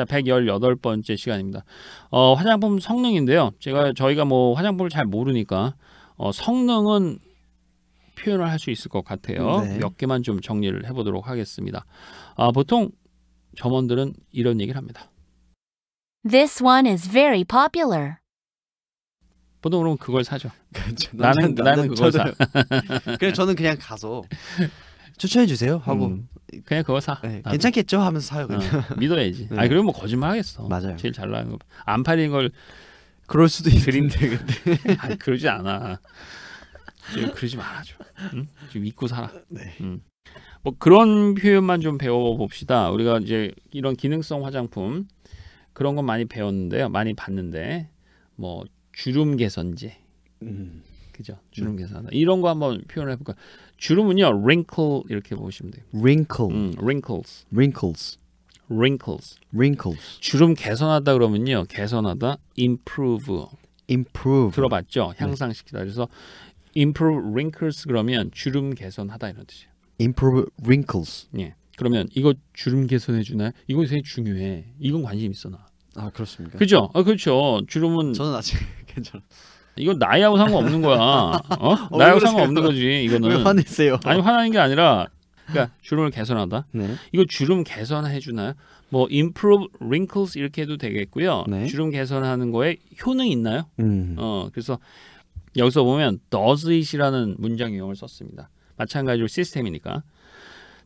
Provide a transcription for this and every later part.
자, 118번째 시간입니다. 어, 화장품 성능인데요. 제가 저희가 뭐 화장품을 잘 모르니까 어, 성능은 표현을 할 수 있을 것 같아요. 네. 몇 개만 좀 정리를 해보도록 하겠습니다. 아, 보통 점원들은 이런 얘기를 합니다. This one is very popular. 보통 그러면 그걸 사죠. 그렇죠. 나는 나는, 나는 그걸 저도, 사. 그래 저는 그냥 가서 추천해 주세요 하고 음. 그냥 그거 사. 네, 괜찮겠죠 하면서 사요 그냥. 어, 믿어야지. 네. 아 그럼 뭐 거짓말 하겠어. 맞아요. 제일 잘나가는 거. 안 팔린 걸 그럴 수도 있는데 근데 아 그러지 않아. 그러지 말아줘. 응? 지금 믿고 살아. 네. 응. 뭐 그런 표현만 좀 배워봅시다. 우리가 이제 이런 기능성 화장품 그런 건 많이 배웠는데요. 많이 봤는데 뭐 주름 개선제, 음. 그죠? 네. 주름 개선한다 이런 거 한번 표현을 해볼까? 주름은요, wrinkle 이렇게 보시면 돼요. wrinkle, 음, wrinkles, wrinkles, wrinkles, wrinkles. 주름 개선하다 그러면요, 개선하다, improve, improve. 들어봤죠? 네. 향상시키다. 그래서 improve wrinkles 그러면 주름 개선하다 이런 뜻이에요. improve wrinkles. 예. 그러면 이거 주름 개선해 주나 이건 되게 중요해. 이건 관심 있어 나. 아 그렇습니까? 그죠? 아 그렇죠. 주름은 저는 아직 괜찮아. 이건 나이하고 상관없는 거야. 어? 어 나이하고 상관없는 거지. 이거는. 왜 화내세요? 아니 화나는 게 아니라 그러니까 주름을 개선하다. 네. 이거 주름 개선해 주나요? 뭐 improve wrinkles 이렇게 해도 되겠고요. 네. 주름 개선하는 거에 효능 있나요? 음. 어, 그래서 여기서 보면 does it이라는 문장 유형을 썼습니다. 마찬가지로 시스템이니까.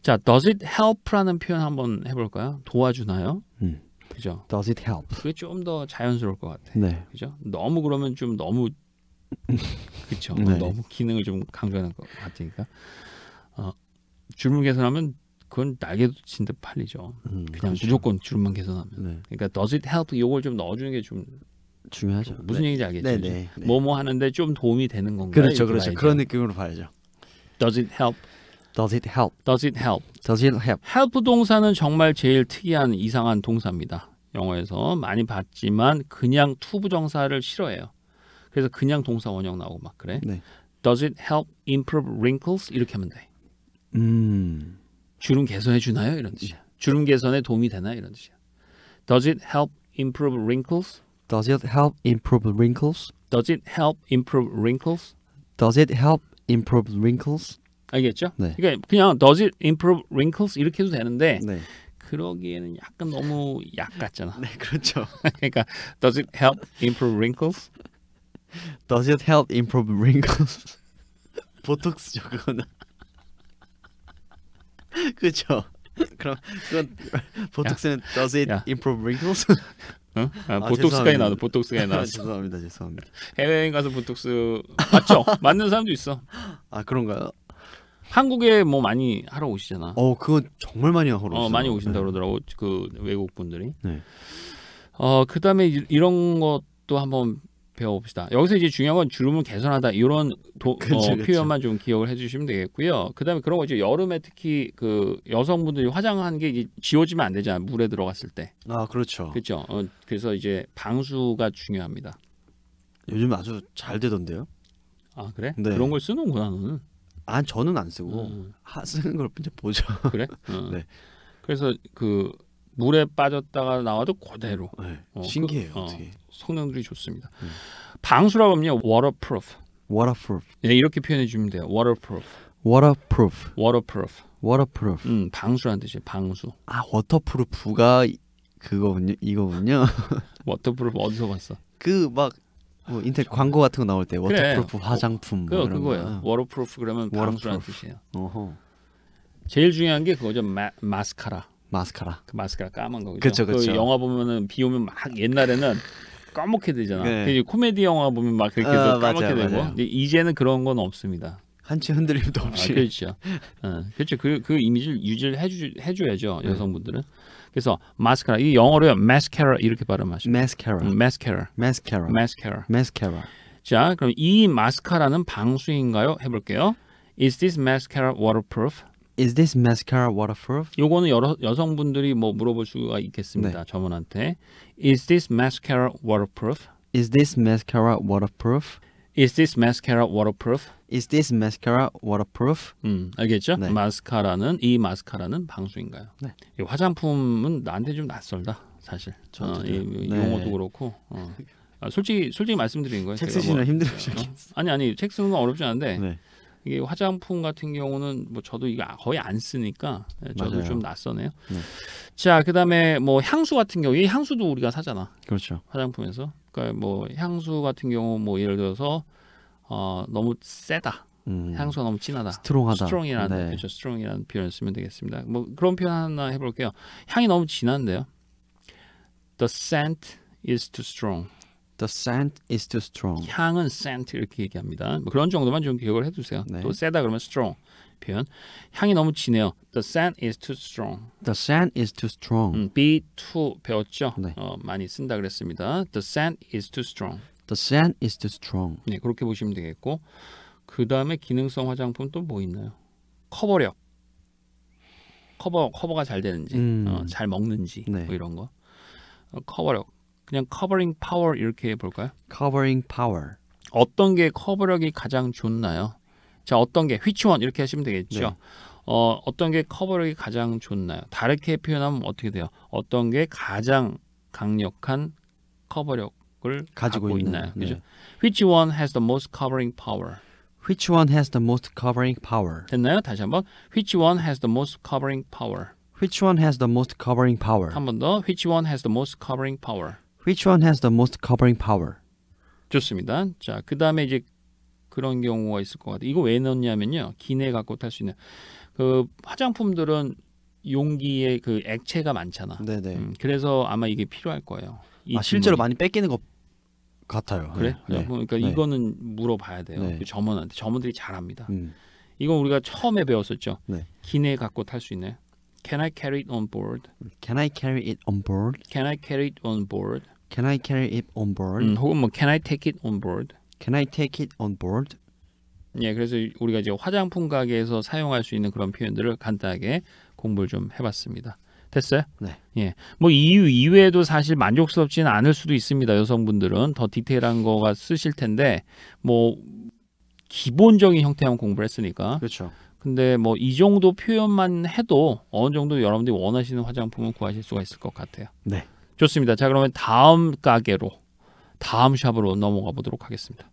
자, does it help라는 표현 한번 해볼까요? 도와주나요? 음. 그죠? Does it help? 그게 좀 더 자연스러울 것 같아. 네. 그죠? 너무 그러면 좀 너무 그렇죠. 네. 너무 기능을 좀 강조하는 것 같으니까 어, 줄무 개선하면 그건 날개도 친듯 팔리죠. 음, 그냥 그렇죠. 무조건 줄만 개선하면. 네. 그러니까 does it help 요걸 좀 넣어주는 게 좀 중요하죠. 무슨 네. 얘기인지 알겠죠. 네네. 네. 뭐뭐 하는데 좀 도움이 되는 건가요? 그렇죠, 그렇죠. 봐야죠. 그런 느낌으로 봐야죠. Does it help? Does it help? Does it help? Does it help? help 동사는 정말 제일 특이한 이상한 동사입니다. 영어에서 많이 봤지만 그냥 투부정사를 싫어해요. 그래서 그냥 동사 원형 나오고 막 그래. 네. Does it help improve wrinkles? 이렇게 하면 돼. 음. 주름 개선해 주나요? 이런 뜻이야. 주름 개선에 도움이 되나? 이런 뜻이야. Does it help improve wrinkles? Does it help improve wrinkles? Does it help improve wrinkles? Does it help improve wrinkles? 알겠죠? 네. 그러니까 그냥 does it improve wrinkles 이렇게 해도 되는데 네. 그러기에는 약간 너무 약 같잖아. 네, 그렇죠. 그러니까 does it help improve wrinkles? Does it help improve wrinkles? 보톡스죠 그거는. 그죠. 그럼 그건 보톡스는 야, does it 야. improve wrinkles? 어? 아, 아, 보톡스까 나도 보톡스까 나왔어. 죄송합니다, 죄송합니다. 해외여행 가서 보톡스 맞죠? 맞는 사람도 있어. 아 그런가요? 한국에 뭐 많이 하러 오시잖아. 어, 그건 정말 많이 하러 오시 어, 많이 오신다 네. 그러더라고 그 외국 분들이. 네. 어, 그다음에 이런 것도 한번 배워봅시다. 여기서 이제 중요한 건 주름을 개선하다 이런 도, 그쵸, 어, 그쵸. 표현만 좀 기억을 해주시면 되겠고요. 그다음에 그런 거죠 여름에 특히 그 여성분들이 화장하는게 지워지면 안 되잖아요. 물에 들어갔을 때. 아 그렇죠. 그렇죠. 어, 그래서 이제 방수가 중요합니다. 요즘 아주 잘 되던데요. 아 그래? 네. 그런 걸 쓰는구나 너는. 아 저는 안 쓰고 음. 하, 쓰는 걸 이제 보죠. 그래? 음. 네. 그래서 그 물에 빠졌다가 나와도 그대로. 네, 어, 그, 신기해요. 그, 어, 떻게 성능들이 좋습니다. 음. 방수라고 하면 waterproof. waterproof. 네, 이렇게 표현해 주면 돼요. waterproof. waterproof. waterproof. waterproof. 음, 방수란 뜻이 방수. 아, 워터프루프가 그거군요. 이거군요. 워터프루프 어디서 봤어? 그막 뭐 인터넷 광고 같은 거 나올 때 워터프루프 화장품 그, 뭐그거예 워터프루프 그러면 워터프루프. 방수란 뜻이에요. 어허. 제일 중요한 게 그거죠. 마, 마스카라. 마스카라. 그 마스카라 까만 거죠. 그쵸, 그그 영화 보면은 비 오면 막 옛날에는 까먹게 되잖아. 네. 코미디 영화 보면 막 그렇게 아, 해서 어, 까먹게 맞아요, 되고 맞아요. 이제는 그런 건 없습니다. 한치 흔들림도 아, 없이. 아, 그렇죠. 어, 그렇죠. 그, 그 이미지를 유지를 해주, 해줘야죠. 네. 여성분들은. 그래서 마스카라. 이영어로 마스카라 이렇게 발음하시죠. 마스카라. 음, 마스카라. 마스카라. 마스카라. 마스카라. 자, 그럼 이 마스카라는 방수인가요? 해볼게요. Is this mascara waterproof? Is this mascara waterproof? 요거는 여러 여성분들이 뭐 물어볼 수가 있겠습니다. 네. 점원한테. Is this mascara waterproof? Is this mascara waterproof? Is this mascara waterproof? Is this mascara waterproof? 음, 알겠죠? 네. 마스카라는 이 마스카라는 방수인가요? 네. 이 화장품은 나한테 좀 낯설다, 사실. 저 어, 네. 용어도 그렇고. 어. 아, 솔직히 솔직히 말씀드린 거예요. 책 쓰시는 뭐, 힘들으셨겠어요. 아니 아니 책 쓰는 건 어렵지 않은데. 네. 이게 화장품 같은 경우는 뭐 저도 이거 거의 안 쓰니까 네, 저도 맞아요. 좀 낯서네요. 네. 자, 그다음에 뭐 향수 같은 경우에 향수도 우리가 사잖아. 그렇죠. 화장품에서. 그러니까 뭐 향수 같은 경우 뭐 예를 들어서 어 너무 세다. 음. 향수가 너무 진하다. 스트롱하다. 스트롱이라는 네. 그렇죠. 스트롱이라는 표현을 쓰면 되겠습니다. 뭐 그런 표현 하나 해 볼게요. 향이 너무 진한데요. The scent is too strong. The scent is too strong. 향은 scent 이렇게 얘기합니다. 뭐 그런 정도만 좀 기억을 해두세요. 네. 또 세다 그러면 strong 표현. 향이 너무 진해요. The scent is too strong. The scent is too strong. 음, be too 배웠죠? 네. 어, 많이 쓴다 그랬습니다. The scent is too strong. The scent is too strong. 네, 그렇게 보시면 되겠고 그 다음에 기능성 화장품 또 뭐 있나요? 커버력. 커버 커버가 잘 되는지, 음. 어, 잘 먹는지 네. 뭐 이런 거. 어, 커버력. 그냥 covering power 이렇게 해볼까요? covering power 어떤 게 커버력이 가장 좋나요? 자 어떤 게 which one 이렇게 하시면 되겠죠. 네. 어, 어떤 게 커버력이 가장 좋나요? 다르게 표현하면 어떻게 돼요? 어떤 게 가장 강력한 커버력을 가지고, 가지고 있나요? 네. 그죠? Which one has the most covering power? Which one has the most covering power? 됐나요? 다시 한번. Which one has the most covering power? Which one has the most covering power? 한 번 더. Which one has the most covering power? Which one has the most covering power? 좋습니다. 자, 그 다음에 이제 그런 경우가 있을 것 같아요. 이거 왜 넣냐면요. 기내 갖고 탈 수 있는 그 화장품들은 용기에 그 액체가 많잖아. 네네. 음, 그래서 아마 이게 필요할 거예요. 아, 실제로 많이 뺏기는 것 같아요. 그래? 네. 네. 그러니까 네. 이거는 물어봐야 돼요. 네. 그 점원한테. 점원들이 잘합니다. 음. 이건 우리가 처음에 배웠었죠. 네. 기내 갖고 탈 수있나 Can I carry it on board? Can I carry it on board? Can I carry it on board? Can I carry it on board? 음, 혹은 뭐 Can I take it on board? Can I take it on board? 예, 그래서 우리가 이제 화장품 가게에서 사용할 수 있는 그런 표현들을 간단하게 공부를 좀 해봤습니다. 됐어요? 네. 예. 뭐 이유 이외에도 사실 만족스럽지는 않을 수도 있습니다. 여성분들은 더 디테일한 거가 쓰실 텐데 뭐 기본적인 형태만 공부를 했으니까. 그렇죠. 근데 뭐 이 정도 표현만 해도 어느 정도 여러분들이 원하시는 화장품을 구하실 수가 있을 것 같아요. 네. 좋습니다. 자 그러면 다음 가게로 다음 샵으로 넘어가 보도록 하겠습니다.